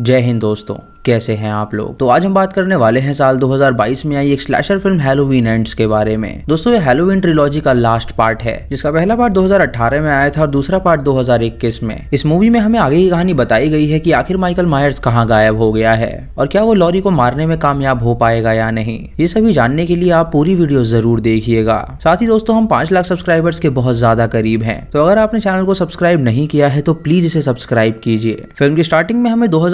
जय हिंद दोस्तों कैसे हैं आप लोग तो आज हम बात करने वाले हैं साल 2022 में आई एक स्लैशर फिल्म हेलोवीन एंड्स के बारे में दोस्तों ये हेलोवीन ट्रिलॉजी का लास्ट पार्ट है जिसका पहला पार्ट 2018 में आया था और दूसरा पार्ट 2021 में इस मूवी में हमें आगे की कहानी बताई गई है की आखिर माइकल मायर्स कहाँ गायब हो गया है और क्या वो लॉरी को मारने में कामयाब हो पाएगा या नहीं ये सभी जानने के लिए आप पूरी वीडियो जरूर देखिएगा साथ ही दोस्तों हम पांच लाख सब्सक्राइबर्स के बहुत ज्यादा करीब है तो अगर आपने चैनल को सब्सक्राइब नहीं किया है तो प्लीज इसे सब्सक्राइब कीजिए फिल्म की स्टार्टिंग में हमें दो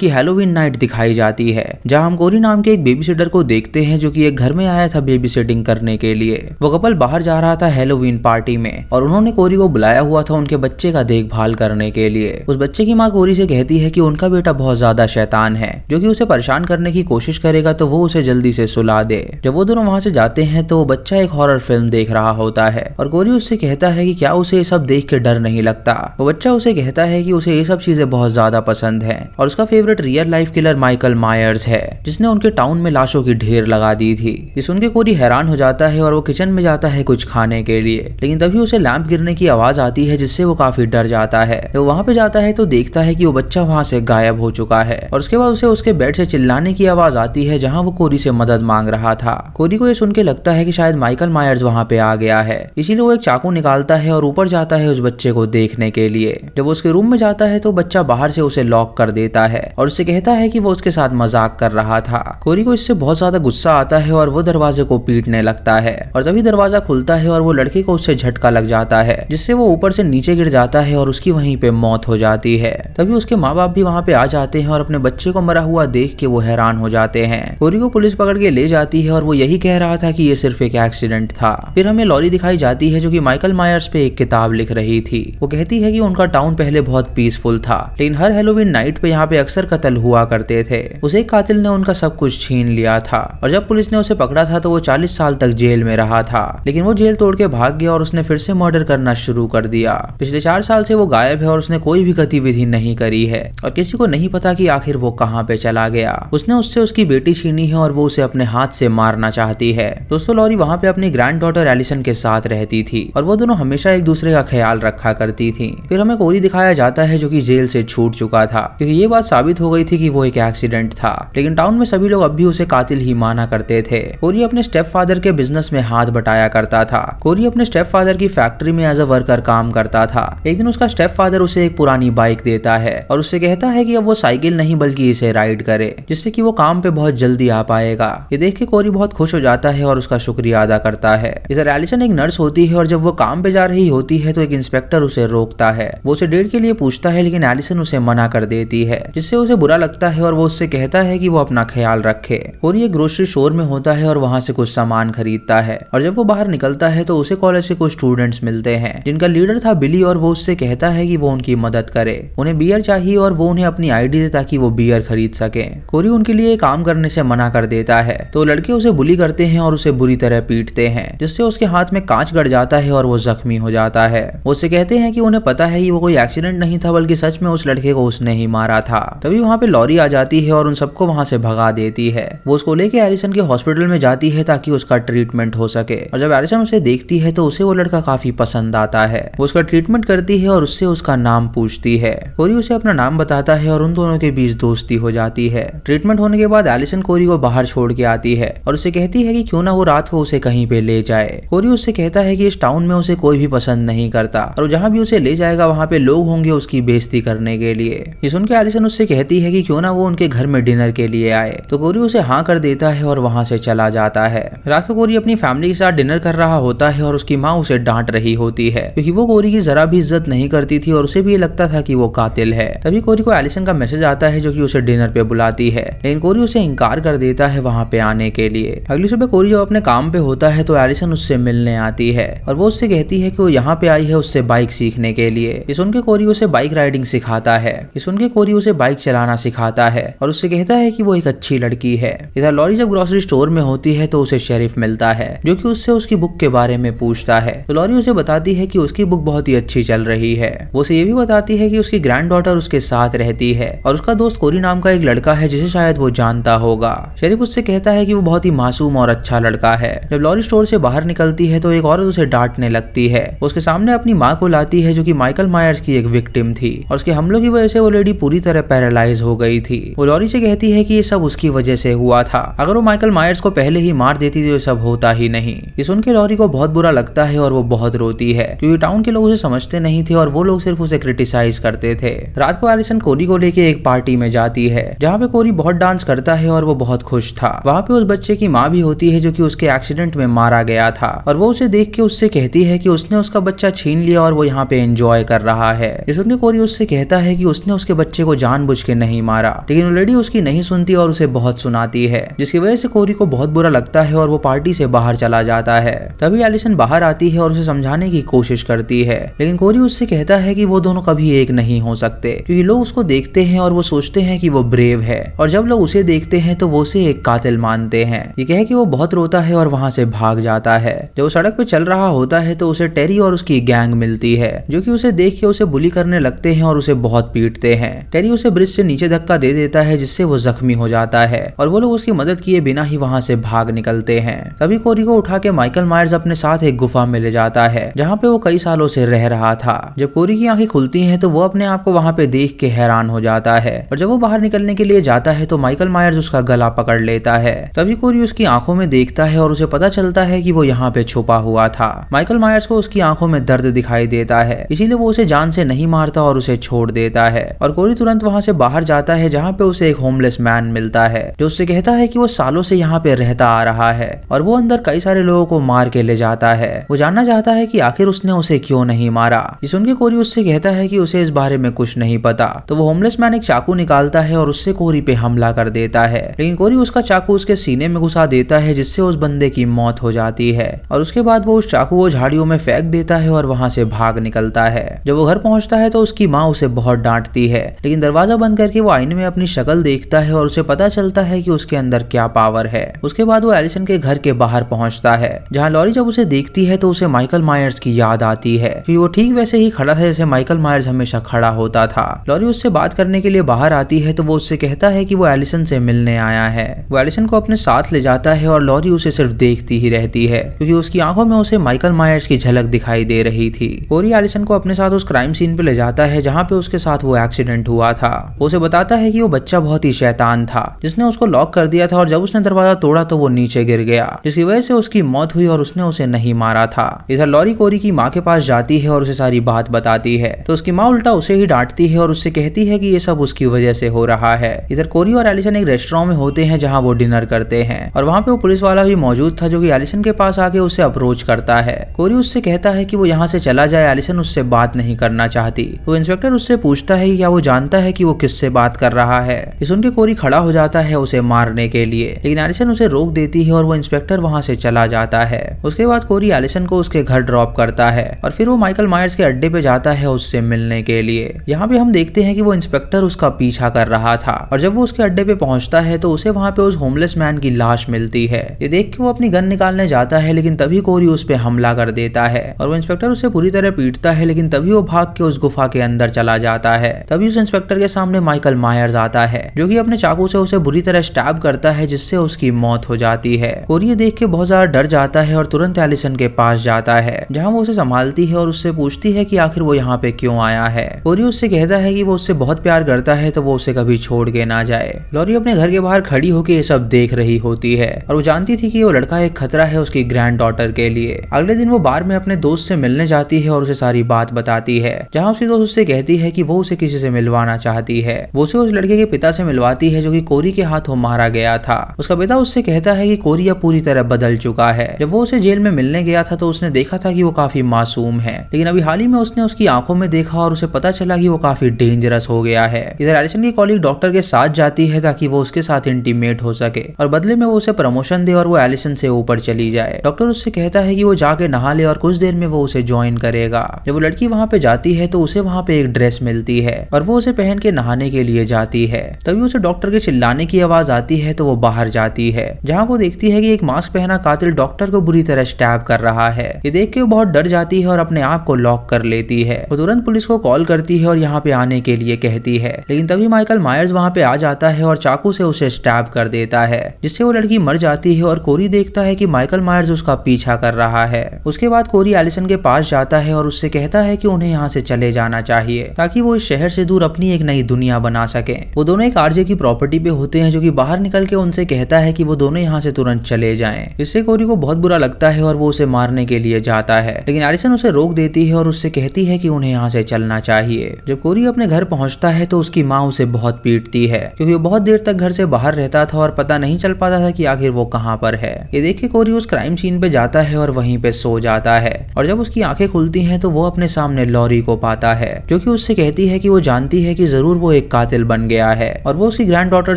की हेलोविन नाइट मिनट दिखाई जाती है जहाँ हम गोरी नाम के एक बेबी सीटर को देखते हैं जो कि एक घर में आया था बेबी सीटिंग करने के लिए वो कपल बाहर जा रहा था हेलोवीन पार्टी में और उन्होंने कोरी को बुलाया हुआ था उनके बच्चे का देखभाल करने के लिए उस बच्चे की माँ कोरी से कहती है कि उनका बेटा बहुत ज्यादा शैतान है जो कि उसे परेशान करने की कोशिश करेगा तो वो उसे जल्दी से सुला दे जब वो दोनों वहां से जाते हैं तो वो बच्चा एक हॉरर फिल्म देख रहा होता है और कोरी उससे कहता है कि क्या उसे ये सब देख के डर नहीं लगता वो बच्चा उसे कहता है कि उसे ये सब चीजें बहुत ज्यादा पसंद है और उसका favourite real life killer killer Michael Myers है जिसने उनके टाउन में लाशों की ढेर लगा दी थी ये सुन के कोरी हैरान हो जाता है और वो किचन में जाता है कुछ खाने के लिए लेकिन तभी उसे लैंप गिरने की आवाज आती है जिससे वो काफी डर जाता है वो वहाँ पे जाता है तो देखता है की वो बच्चा वहाँ से गायब हो चुका है और उसके बाद उसे उसके बेड से चिल्लाने की आवाज आती है जहाँ वो कोरी से मदद मांग रहा था कोरी को ये सुन के लगता है की शायद माइकल मायर्स वहाँ पे आ गया है इसीलिए वो एक चाकू निकालता है और ऊपर जाता है उस बच्चे को देखने के लिए जब उसके रूम में जाता है तो बच्चा बाहर से उसे लॉक कर देता है और उसे कहता है कि वो उसके साथ मजाक कर रहा था कोरी को इससे बहुत ज्यादा गुस्सा आता है और वो दरवाजे को पीटने लगता है और तभी दरवाजा खुलता है और वो लड़के को उससे झटका लग जाता है जिससे वो ऊपर से नीचे गिर जाता है और उसकी वहीं पे मौत हो जाती है तभी उसके माँ बाप भी वहाँ पे आ जाते हैं और अपने बच्चे को मरा हुआ देख के वो हैरान हो जाते हैं कोरी को पुलिस पकड़ के ले जाती है और वो यही कह रहा था की ये सिर्फ एक एक्सीडेंट था फिर हमें लॉरी दिखाई जाती है जो की माइकल मायर्स पे एक किताब लिख रही थी वो कहती है की उनका टाउन पहले बहुत पीसफुल था लेकिन हर हेलोविन नाइट पे यहाँ पे अक्सर कत्ल हुआ करता करते थे उसे कातिल ने उनका सब कुछ छीन लिया था और जब पुलिस ने उसे पकड़ा था तो वो चालीस साल तक जेल में रहा था लेकिन वो जेल तोड़ के भाग गया और उसने फिर से मर्डर करना शुरू कर दिया पिछले चार साल से वो गायब है और उसने कोई भी गतिविधि नहीं करी है और किसी को नहीं पता की आखिर वो कहाँ पे चला गया उसने उससे उसकी बेटी छीनी है और वो उसे अपने हाथ से मारना चाहती है दोस्तों लॉरी वहाँ पे अपनी ग्रैंड डॉटर एलिसन के साथ रहती थी और वो दोनों हमेशा एक दूसरे का ख्याल रखा करती थी फिर हमें कोरी दिखाया जाता है जो की जेल से छूट चुका था क्योंकि ये बात साबित हो गई थी की वो एक एक्सीडेंट था लेकिन टाउन में सभी लोग अब भी उसे कातिल ही माना करते थे कोरी अपने स्टेप फादर के बिजनेस में हाथ बटाया करता था कोरी अपने स्टेप फादर की फैक्ट्री में एज अ वर्कर काम करता था एक दिन उसका स्टेप फादर उसे एक पुरानी बाइक देता है और उससे कहता है की अब वो साइकिल नहीं बल्कि इसे राइड करे जिससे की वो काम पे बहुत जल्दी आ पाएगा ये देख के कोरी बहुत खुश हो जाता है और उसका शुक्रिया अदा करता है इधर एलिसन एक नर्स होती है और जब वो काम पे जा रही होती है तो एक इंस्पेक्टर उसे रोकता है वो उसे डेट के लिए पूछता है लेकिन एलिसन उसे मना कर देती है जिससे उसे बुरा लगता है है और वो उससे कहता है कि वो अपना ख्याल रखे और ये ग्रोसरी स्टोर में होता है और वहाँ से कुछ सामान खरीदता है और जब वो बाहर निकलता है तो उसे कॉलेज से कुछ स्टूडेंट्स मिलते हैं जिनका लीडर था बिली और वो उससे कहता है की वो उनकी मदद करे उन्हें बियर चाहिए और वो उन्हें अपनी आईडी दे ताकि वो बियर खरीद सके कोरी उनके लिए काम करने से मना कर देता है तो लड़के उसे बुली करते हैं और उसे बुरी तरह पीटते हैं जिससे उसके हाथ में कांच गड़ जाता है और वो जख्मी हो जाता है वो उसे कहते हैं कि उन्हें पता है कि वो कोई एक्सीडेंट नहीं था बल्कि सच में उस लड़के को उसने ही मारा था तभी वहाँ पे लॉरी आ आ जाती है और उन सबको वहां से भगा देती है वो उसको लेके एरिसन के हॉस्पिटल में जाती है ताकि उसका ट्रीटमेंट हो सके और जब एरिसन उसे देखती है तो उसे वो लड़का काफी पसंद आता है वो उसका ट्रीटमेंट करती है और उससे उसका नाम पूछती है कोरी उसे अपना नाम बताता है और उन दोनों के बीच दोस्ती हो जाती है ट्रीटमेंट होने के बाद एलिसन कोरी को बाहर छोड़ के आती है और उसे कहती है कि क्यों ना वो रात को उसे कहीं पे ले जाए कोरी उससे कहता है कि इस टाउन में उसे कोई भी पसंद नहीं करता और जहाँ भी उसे ले जाएगा वहाँ पे लोग होंगे उसकी बेइज्जती करने के लिए ये सुनकर एलिसन उससे कहती है कि क्यों ना वो उनके घर में डिनर के लिए आए तो गोरी उसे हाँ कर देता है और वहाँ से चला जाता है रात को गोरी अपनी फैमिली के साथ डिनर कर रहा होता है और उसकी माँ उसे डांट रही होती है क्योंकि वो गोरी की जरा भी इज्जत नहीं करती थी और उसे भी ये लगता था कि वो कातिल है तभी कोरी को एलिसन का मैसेज आता है जो कि उसे डिनर पे बुलाती है लेकिन कोरी उसे इनकार कर देता है वहाँ पे आने के लिए अगली सुबह कोरी जब अपने काम पे होता है तो एलिसन उससे मिलने आती है और वो उससे कहती है कि वो यहाँ पे आई है उससे बाइक सीखने के लिए इस उनके कोरी उसे बाइक राइडिंग सिखाता है इस उनके कोरी उसे बाइक चलाना सिखाता करता है और उससे कहता है कि वो एक अच्छी लड़की है इधर लॉरी जब ग्रोसरी स्टोर में होती है तो उसे शेरिफ मिलता है जो कि उससे उसकी बुक के बारे में पूछता है तो लॉरी उसे बताती है कि उसकी बुक बहुत ही अच्छी चल रही है वो उसे ये भी बताती है कि उसकी ग्रैंड डॉटर उसके साथ रहती है और उसका दोस्त कोरी नाम का एक लड़का है जिसे शायद वो जानता होगा शरीफ उससे कहता है कि वो बहुत ही मासूम और अच्छा लड़का है जब लॉरी स्टोर से बाहर निकलती है तो एक औरत उसे डांटने लगती है उसके सामने अपनी माँ को लाती है जो की माइकल मायर्स की एक विक्टिम थी और उसके हमलों की वजह से वो लेडी पूरी तरह पैरालाइज हो गई थी थी वो लॉरी से कहती है कि ये सब उसकी वजह से हुआ था अगर वो माइकल मायर्स को पहले ही मार देती तो ये सब होता ही नहीं ये सुन के लॉरी को बहुत बुरा लगता है और वो बहुत रोती है क्योंकि टाउन के लोग उसे समझते नहीं थे और वो लोग सिर्फ उसे क्रिटिसाइज करते थे रात को एलिसन कोरी को लेके एक पार्टी में जाती है जहाँ पे कोरी बहुत डांस करता है और वो बहुत खुश था वहाँ पे उस बच्चे की माँ भी होती है जो की उसके एक्सीडेंट में मारा गया था और वो उसे देख के उससे कहती है की उसने उसका बच्चा छीन लिया और वो यहाँ पे एंजॉय कर रहा है ये कोरी उससे कहता है की उसने उसके बच्चे को जानबूझ के नहीं मारा लेकिन लेडी उसकी नहीं सुनती और उसे बहुत सुनाती है जिसकी वजह से कोरी को बहुत बुरा लगता है और वो पार्टी से बाहर चला जाता है तभी एलिसन बाहर आती है और उसे समझाने की कोशिश करती है लेकिन कोरी उससे कहता है कि वो दोनों कभी एक नहीं हो सकते क्योंकि लोग उसको देखते हैं और वो सोचते हैं कि वो ब्रेव है और जब लोग उसे देखते हैं तो वो उसे एक कातिल मानते हैं ये कहे कि वो बहुत रोता है और वहां से भाग जाता है जब वो सड़क पे चल रहा होता है तो उसे टेरी और उसकी गैंग मिलती है जो कि उसे देख के उसे बुली करने लगते हैं और उसे बहुत पीटते हैं टेरी उसे ब्रिज से नीचे धक्का दे देता है जिससे वो जख्मी हो जाता है और वो लोग उसकी मदद किए बिना ही वहाँ से भाग निकलते हैं तभी कोरी को उठा के माइकल मायर्स अपने साथ एक गुफा में ले जाता है जहाँ पे वो कई सालों से रह रहा था जब कोरी की आंखें खुलती है तो वो अपने आप को वहाँ पे देख के हैरान हो जाता है और जब वो बाहर निकलने के लिए जाता है तो माइकल मायर्स उसका गला पकड़ लेता है तभी कोरी उसकी आंखों में देखता है और उसे पता चलता है की वो यहाँ पे छुपा हुआ था माइकल मायर्स को उसकी आंखों में दर्द दिखाई देता है इसीलिए वो उसे जान से नहीं मारता और उसे छोड़ देता है और कोरी तुरंत वहाँ से बाहर जाता है जहाँ पे उसे एक होमलेस मैन मिलता है जो उससे कहता है कि वो सालों से यहाँ पे रहता आ रहा है और वो अंदर कई सारे लोगों को मार के ले जाता है वो जानना चाहता है कि आखिर उसने उसे क्यों नहीं मारा ये सुन के कोरी उससे कहता है कि उसे इस बारे में कुछ नहीं पता तो वो होमलेस मैन एक चाकू निकालता है और उससे कोरी पे हमला कर देता है लेकिन कोरी उसका चाकू उसके सीने में घुसा देता है जिससे उस बंदे की मौत हो जाती है और उसके बाद वो उस चाकू को झाड़ियों में फेंक देता है और वहां से भाग निकलता है जब वो घर पहुंचता है तो उसकी माँ उसे बहुत डांटती है लेकिन दरवाजा बंद करके वो आईने में में अपनी शक्ल देखता है और उसे पता चलता है कि उसके अंदर क्या पावर है उसके बाद वो एलिसन के घर के बाहर पहुंचता है जहां लॉरी जब उसे देखती है तो उसे माइकल मायर्स की याद आती है कि वो ठीक वैसे ही खड़ा था जैसे माइकल मायर्स हमेशा खड़ा होता था लॉरी उससे बात करने के लिए बाहर आती है तो वो उससे कहता है की वो एलिसन से मिलने आया है वो एलिसन को अपने साथ ले जाता है और लॉरी उसे सिर्फ देखती ही रहती है क्योंकि उसकी आंखों में उसे माइकल मायर्स की झलक दिखाई दे रही थी कोरी एलिसन को अपने साथ उस क्राइम सीन पे ले जाता है जहाँ पे उसके साथ वो एक्सीडेंट हुआ था उसे बताता है कि वो बच्चा बहुत ही शैतान था जिसने उसको लॉक कर दिया था और जब उसने दरवाजा तोड़ा तो वो नीचे गिर गया जिसकी वजह से उसकी मौत हुई और उसने उसे नहीं मारा था इधर लॉरी कोरी की माँ के पास जाती है और उसे सारी बात बताती है तो उसकी माँ उल्टा उसे ही डांटती है और उससे कहती है की ये सब उसकी वजह से हो रहा है इधर कोरी और एलिसन एक रेस्टोरेंट में होते हैं जहाँ वो डिनर करते हैं और वहाँ पे वो पुलिस वाला भी मौजूद था जो की एलिसन के पास आके उसे अप्रोच करता है कोरी उससे कहता है की वो यहाँ से चला जाए एलिसन उससे बात नहीं करना चाहती वो इंस्पेक्टर उससे पूछता है क्या वो जानता है की वो किससे बात कर रहा रहा है ये कोरी खड़ा हो जाता है उसे मारने के लिए लेकिन एलिसन उसे रोक देती है और वो इंस्पेक्टर वहाँ से चला जाता है उसके बाद कोरी एलिसन को उसके घर ड्रॉप करता है और फिर वो माइकल मायर्स के अड्डे पे जाता है उससे मिलने के लिए यहाँ पे हम देखते हैं कि वो इंस्पेक्टर उसका पीछा कर रहा था और जब वो उसके अड्डे पे पहुंचता है तो उसे वहाँ पे उस होमलेस मैन की लाश मिलती है ये देख के वो अपनी गन निकालने जाता है लेकिन तभी कोरी उस पर हमला कर देता है और वो इंस्पेक्टर उसे पूरी तरह पीटता है लेकिन तभी वो भाग के उस गुफा के अंदर चला जाता है तभी उस इंस्पेक्टर के सामने माइकल मायर्स जाता है जो कि अपने चाकू से उसे बुरी तरह स्टैब करता है जिससे उसकी मौत हो जाती है कोरिया देख के बहुत ज्यादा डर जाता है और तुरंत एलिसन के पास जाता है जहाँ वो उसे संभालती है और उससे पूछती है की आखिर वो यहाँ पे क्यों आया है कोरिया उससे कहता है की वो उससे बहुत प्यार करता है तो वो उसे कभी छोड़ के ना जाए लॉरी अपने घर के बाहर खड़ी होकर ये सब देख रही होती है और वो जानती थी कि वो लड़का एक खतरा है उसकी ग्रैंड डॉटर के लिए अगले दिन वो बार में अपने दोस्त से मिलने जाती है और उसे सारी बात बताती है जहाँ उसकी दोस्त उससे कहती है कि वो उसे किसी से मिलवाना चाहती है वो उसे उस लड़की लड़के के पिता से मिलवाती है जो कि कोरी के हाथों मारा गया था उसका पिता उससे कहता है कि कोरिया पूरी तरह बदल चुका है जब वो उसे जेल में मिलने गया था तो उसने देखा था कि वो काफी मासूम है लेकिन अभी हाल ही में उसने उसकी आंखों में देखा और उसे पता चला कि वो काफी डेंजरस हो गया है इधर एलिसन की कॉलिंग डॉक्टर के साथ जाती है ताकि वो उसके साथ इंटीमेट हो सके और बदले में वो उसे प्रमोशन दे और वो एलिसन से ऊपर चली जाए डॉक्टर उससे कहता है कि वो जाके नहा ले और कुछ देर में वो उसे ज्वाइन करेगा जब वो लड़की वहाँ पे जाती है तो उसे वहाँ पे एक ड्रेस मिलती है और वो उसे पहन के नहाने के लिए जाती आती है तभी उसे डॉक्टर के चिल्लाने की आवाज आती है तो वो बाहर जाती है जहाँ वो देखती है की एक मास्क पहना कातिल डॉक्टर को बुरी तरह स्टैब कर रहा है ये देख के वो बहुत डर जाती है और अपने आप को लॉक कर लेती है वो तुरंत पुलिस को कॉल करती है और यहाँ पे आने के लिए कहती है लेकिन तभी माइकल मायर्स वहाँ पे आ जाता है और चाकू से उसे स्टैब कर देता है जिससे वो लड़की मर जाती है और कोरी देखता है कि माइकल मायर्स उसका पीछा कर रहा है उसके बाद कोरी एलिसन के पास जाता है और उससे कहता है कि उन्हें यहाँ से चले जाना चाहिए ताकि वो इस शहर से दूर अपनी एक नई दुनिया बना सके हैं वो दोनों एक आरजे की प्रॉपर्टी पे होते हैं जो कि बाहर निकल के उनसे कहता है कि वो दोनों यहाँ से तुरंत चले जाएं इससे कोरी को बहुत बुरा लगता है और वो उसे मारने के लिए जाता है लेकिन एलिसन उसे रोक देती है और उससे कहती है कि उन्हें यहाँ से चलना चाहिए जब कोरी अपने घर पहुंचता है तो उसकी माँ उसे बहुत पीटती है क्योंकि वो बहुत देर तक घर से बाहर रहता था और पता नहीं चल पाता था की आखिर वो कहाँ पर है ये देख के कोरी उस क्राइम सीन पे जाता है और वहीं पे सो जाता है और जब उसकी आंखें खुलती हैं तो वो अपने सामने लॉरी को पाता है जो कि उससे कहती है कि वो जानती है कि जरूर वो एक कातिल बन गया है और वो उसी ग्रैंड डॉटर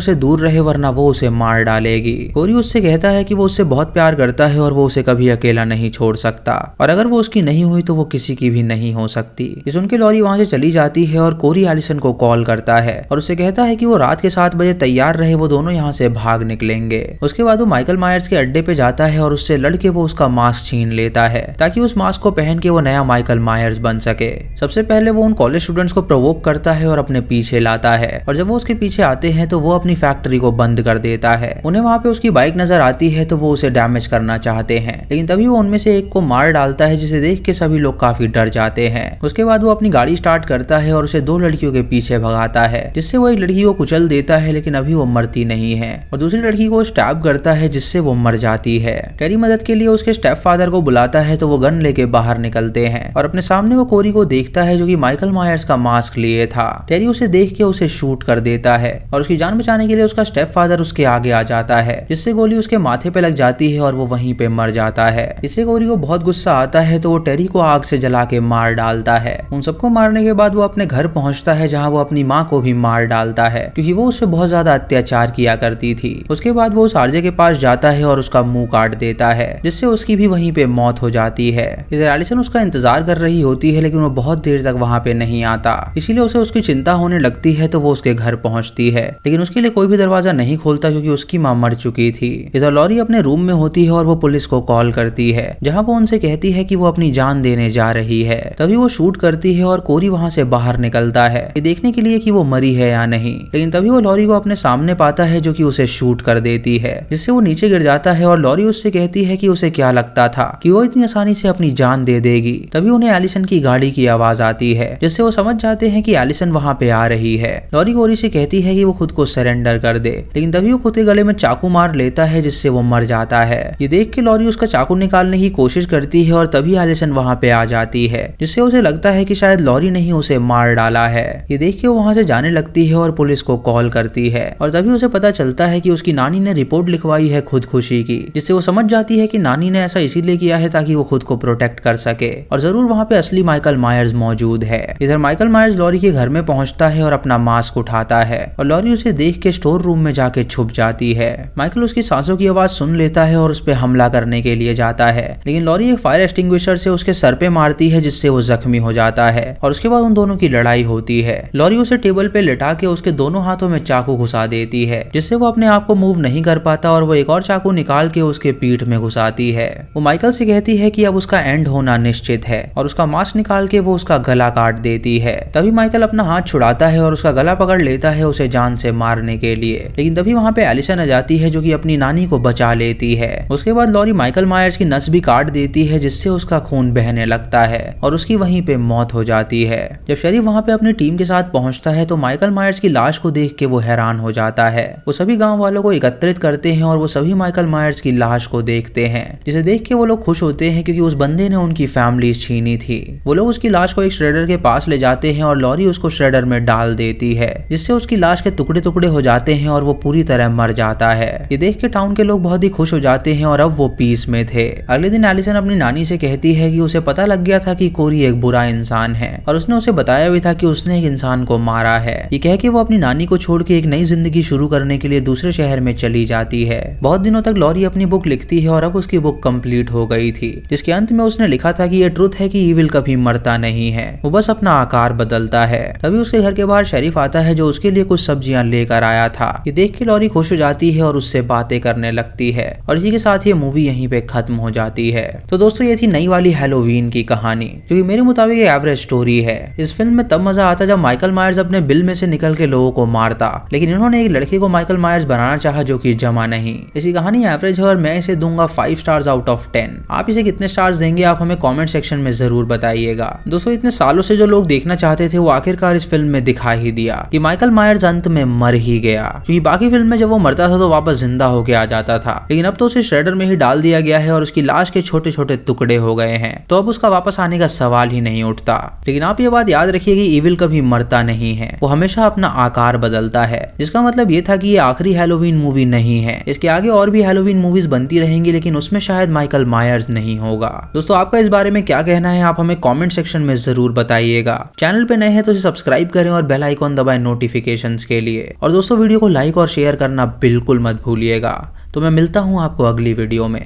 से दूर रहे वरना वो उसे मार डालेगी कोरी उससे कहता है कि वो उससे बहुत प्यार करता है और वो उसे कभी अकेला नहीं छोड़ सकता और अगर वो उसकी नहीं हुई तो वो किसी की भी नहीं हो सकती इस उनकी लॉरी वहां से चली जाती है और कोरी एलिसन को कॉल करता है और उसे कहता है कि वो रात के सात बजे तैयार रहे वो दोनों यहाँ से भाग निकलेंगे उसके बाद वो माइकल मायर्स के अड्डे पे जाता है और उससे लड़के वो उसका मास्क छीन लेता है ताकि उस मास्क को पहन के वो नया माइकल मायर्स बन सके सबसे पहले वो उन कॉलेज स्टूडेंट्स को प्रवोक करता है और अपने पीछे लाता है और जब वो उसके पीछे आते हैं तो वो अपनी फैक्ट्री को बंद कर देता है उन्हें वहाँ पे उसकी बाइक नजर आती है तो वो उसे डैमेज करना चाहते हैं लेकिन तभी वो उनमें से एक को मार डालता है जिसे देख के सभी लोग काफी डर जाते हैं उसके बाद वो अपनी गाड़ी स्टार्ट करता है और उसे दो लड़कियों के पीछे भगाता है जिससे वो एक लड़की को कुचल देता है लेकिन अभी वो मरती नहीं है और दूसरी लड़की को स्टैप करता है जिससे वो मर जाती है टेरी मदद के लिए उसके स्टेप फादर को बुलाता है तो वो गन लेके बाहर निकलते हैं और अपने सामने वो कोरी को देखता है जो की माइकल मायर्स का मास्क लिए था टेरी उसे देख के उसे शूट कर देता है और उसकी जान बचाने के लिए उसका स्टेप फादर उसके आगे आ जाता है जिससे गोली उसके माथे पे लग जाती है और वो वहीं पे मर जाता है इससे गोरी को बहुत गुस्सा आता है तो वो टेरी को आग से जला के मार डालता है उन सबको मारने के बाद वो अपने घर पहुंचता है जहाँ वो अपनी माँ को भी मार डालता है क्योंकि वो उस बहुत ज्यादा अत्याचार किया करती थी उसके बाद वो उस आरजे के पास जाता है और उसका मुंह काट देता है जिससे उसकी भी वहीं पे मौत हो जाती है इधर एलिसन उसका इंतजार कर रही होती है लेकिन वो बहुत देर तक वहाँ पे नहीं आता इसीलिए उसे उसकी चिंता होने लगती है तो वो उसके घर पहुंचती है लेकिन उसके लिए कोई भी दरवाजा नहीं खोलता क्योंकि उसकी माँ मर चुकी थी इधर लॉरी अपने रूम में होती है और वो पुलिस को कॉल करती है जहाँ वो उनसे कहती है की वो अपनी जान देने जा रही है तभी वो शूट करती है और कोरी वहाँ से बाहर निकलता है ये देखने के लिए की वो मरी है या नहीं लेकिन तभी वो लॉरी को अपने सामने पाता है जो की उसे शूट कर देती है जिससे वो नीचे गिर जाता है और लॉरी उससे कहती है की उसे क्या लगता था की वो इतनी आसानी से अपनी जान दे देगी तभी उन्हें एलिसन की गाड़ी की आवाज आती है जिससे वो समझ जाते हैं की एलिसन वहाँ पे आ रही है लॉरी को और इसे कहती है कि वो खुद को सरेंडर कर दे लेकिन तभी वो खुद के गले में चाकू मार लेता है जिससे वो मर जाता है ये देख के लॉरी उसका चाकू निकालने की कोशिश करती है और तभी एलिसन वहाँ पे आ जाती है जिससे उसे लगता है की शायद लॉरी ने ही उसे मार डाला है ये देख के वो वहाँ से जाने लगती है और पुलिस को कॉल करती है और तभी उसे पता चलता है की उसकी नानी ने रिपोर्ट लिखवाई है खुदकुशी की जिससे वो समझ जाती है की नानी ने ऐसा इसीलिए किया है ताकि वो खुद को प्रोटेक्ट कर सके और जरूर वहाँ पे असली माइकल मायर्स मौजूद है इधर माइकल मायर्स लॉरी के घर में पहुंचता है और अपना मास्क उठा खाता है और लॉरी उसे देख के स्टोर रूम में जाके छुप जाती है माइकल उसकी सांसों की आवाज सुन लेता है और उस पर हमला करने के लिए जाता है लेकिन लॉरी एक फायर एक्सटिंग से उसके सर पे मारती है जिससे वो जख्मी हो जाता है और उसके बाद उन दोनों की लड़ाई होती है लॉरी उसे टेबल पे लिटा के उसके दोनों हाथों में चाकू घुसा देती है जिससे वो अपने आप को मूव नहीं कर पाता और वो एक और चाकू निकाल के उसके पीठ में घुसाती है वो माइकल से कहती है कि अब उसका एंड होना निश्चित है और उसका मास्क निकाल के वो उसका गला काट देती है तभी माइकल अपना हाथ छुड़ाता है और उसका गला पकड़ लेता है उसे जान से मारने के लिए लेकिन तभी वहाँ पे एलिसन आ जाती है जो की अपनी नानी को बचा लेती है उसके बाद लॉरी माइकल मायर्स की नस भी काट देती है जिससे उसका खून बहने लगता है और उसकी वहीं पे मौत हो जाती है जब शरीफ वहाँ पे अपनी टीम के साथ पहुंचता है तो माइकल मायर्स की लाश को देख के वो हैरान हो जाता है वो सभी गांव वालों को एकत्रित करते हैं और वो सभी माइकल मायर्स की लाश को देखते हैं जिसे देख के वो लोग खुश होते हैं क्योंकि उस बंदे ने उनकी फैमिली छीनी थी वो लोग उसकी लाश को एक श्रेडर के पास ले जाते हैं और लॉरी उसको श्रेडर में डाल देती है जिस जिससे उसकी लाश के टुकड़े टुकड़े हो जाते हैं और वो पूरी तरह मर जाता है ये देख के टाउन के लोग बहुत ही खुश हो जाते हैं और अब वो पीस में थे अगले दिन एलिसन अपनी नानी से कहती है की उसे पता लग गया था की कोरी एक बुरा इंसान है और उसने उसे बताया भी था की उसने एक इंसान को मारा है ये कह के वो अपनी नानी को छोड़ के एक नई जिंदगी शुरू करने के लिए दूसरे शहर में चली जाती है बहुत दिनों तक लॉरी अपनी बुक लिखती है और अब उसकी बुक कंप्लीट हो गई थी जिसके अंत में उसने लिखा था कि ये ट्रुथ है कि ईविल कभी मरता नहीं है वो बस अपना आकार बदलता है तभी उसके घर के बाहर शरीफ आता है जो उसके लिए कुछ सब्जियां लेकर आया था ये देख के लॉरी खुश हो जाती है और उससे बातें करने लगती है और इसी के साथ ये मूवी यहीं पे खत्म हो जाती है तो दोस्तों ये थी नई वाली हेलोवीन की कहानी जो की मेरे मुताबिक एवरेज स्टोरी है इस फिल्म में तब मजा आता जब माइकल मायर्स अपने बिल में से निकल के लोगों को मारता लेकिन इन्होंने एक लड़के को माइकल मायर्स बनाना चाह जो की जमा नहीं इसी कहानी एवरेज है और मैं इसे दूंगा five stars out of ten आप इसे कितने स्टार्स देंगे आप हमें कॉमेंट सेक्शन में जरूर बताइएगा दोस्तों इतने सालों से जो लोग देखना चाहते थे वो आखिरकार इस फिल्म में दिखा ही दिया कि माइकल मायर्स अंत में मर ही गया क्योंकि बाकी फिल्म में जब वो मरता था तो वापस जिंदा होके आ जाता था लेकिन अब तो उसे श्रेडर में ही डाल दिया गया है और उसकी लाश के छोटे छोटे टुकड़े हो गए हैं तो अब उसका वापस आने का सवाल ही नहीं उठता लेकिन आप ये बात याद रखिये की इविल कभी मरता नहीं है वो हमेशा अपना आकार बदलता है जिसका मतलब ये था की ये आखिरी हेलोवीन मूवी नहीं है इसके आगे और भी हेलोविन मूवीज बनती रहेंगी लेकिन उसमें शायद माइकल मायर्स नहीं होगा दोस्तों आपका इस बारे में क्या कहना है आप हमें कॉमेंट सेक्शन में जरूर बताइएगा चैनल पे नए हैं तो सब्सक्राइब करें और बेल आइकॉन दबाए नोट नोटिफिकेशन के लिए और दोस्तों वीडियो को लाइक और शेयर करना बिल्कुल मत भूलिएगा तो मैं मिलता हूँ आपको अगली वीडियो में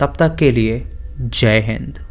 तब तक के लिए जय हिंद